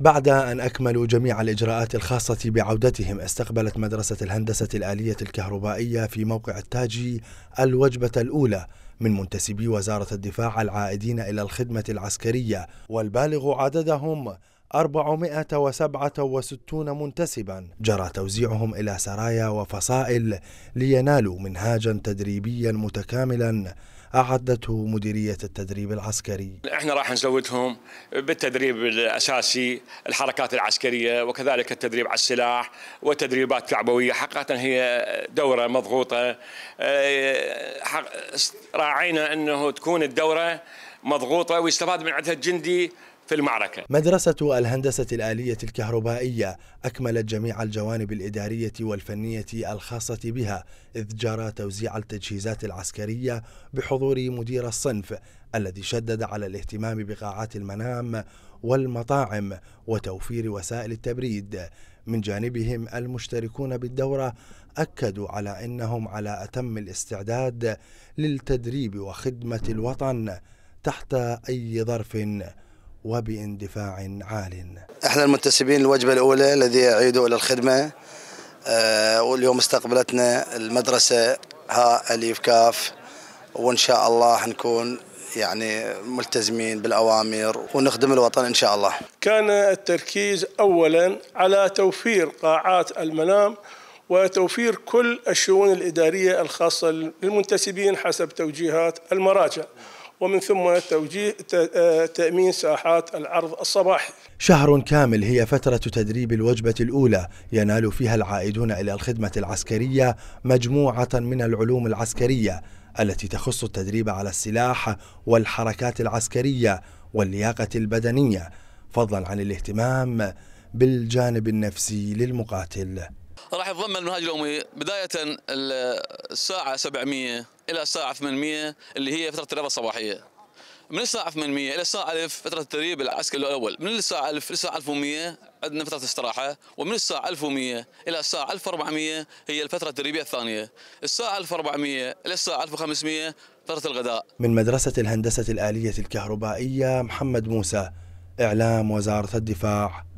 بعد أن أكملوا جميع الإجراءات الخاصة بعودتهم استقبلت مدرسة الهندسة الآلية الكهربائية في موقع التاجي الوجبة الأولى من منتسبي وزارة الدفاع العائدين إلى الخدمة العسكرية والبالغ عددهم 467 منتسبا جرى توزيعهم إلى سرايا وفصائل لينالوا منهاجا تدريبيا متكاملا أعدته مديرية التدريب العسكري احنا راح نزودهم بالتدريب الأساسي الحركات العسكرية وكذلك التدريب على السلاح وتدريبات كعبوية حقيقة هي دورة مضغوطة آه، راعينا أنه تكون الدورة مضغوطة ويستفاد من عدها الجندي في المعركة مدرسة الهندسة الآلية الكهربائية أكملت جميع الجوانب الإدارية والفنية الخاصة بها إذ جرى توزيع التجهيزات العسكرية بحضور مدير الصنف الذي شدد على الاهتمام بقاعات المنام والمطاعم وتوفير وسائل التبريد من جانبهم المشتركون بالدورة أكدوا على أنهم على أتم الاستعداد للتدريب وخدمة الوطن تحت أي ظرف وباندفاع عال احنا المنتسبين الوجبه الاولى الذي يعيدوا الى الخدمه أه واليوم استقبلتنا المدرسه ها اليف كاف وان شاء الله نكون يعني ملتزمين بالاوامر ونخدم الوطن ان شاء الله. كان التركيز اولا على توفير قاعات المنام وتوفير كل الشؤون الاداريه الخاصه للمنتسبين حسب توجيهات المراجع. ومن ثم توجيه آه، تأمين ساحات العرض الصباحي شهر كامل هي فترة تدريب الوجبة الأولى ينال فيها العائدون إلى الخدمة العسكرية مجموعة من العلوم العسكرية التي تخص التدريب على السلاح والحركات العسكرية واللياقة البدنية فضلا عن الاهتمام بالجانب النفسي للمقاتل راح يتضمن المنهاج الأموي بداية الساعة 700 الى الساعه 800 اللي هي فتره الرياضه الصباحيه من الساعة 800 إلى الساعة 1000 فترة التدريب العسكري الأول، من الساعة 1000 إلى الساعة 1100 عندنا فترة استراحة، ومن الساعة 1100 إلى الساعة 1400 هي الفترة التدريبية الثانية، الساعة 1400 إلى الساعة 1500 فترة الغداء. من مدرسة الهندسة الآلية الكهربائية محمد موسى، إعلام وزارة الدفاع.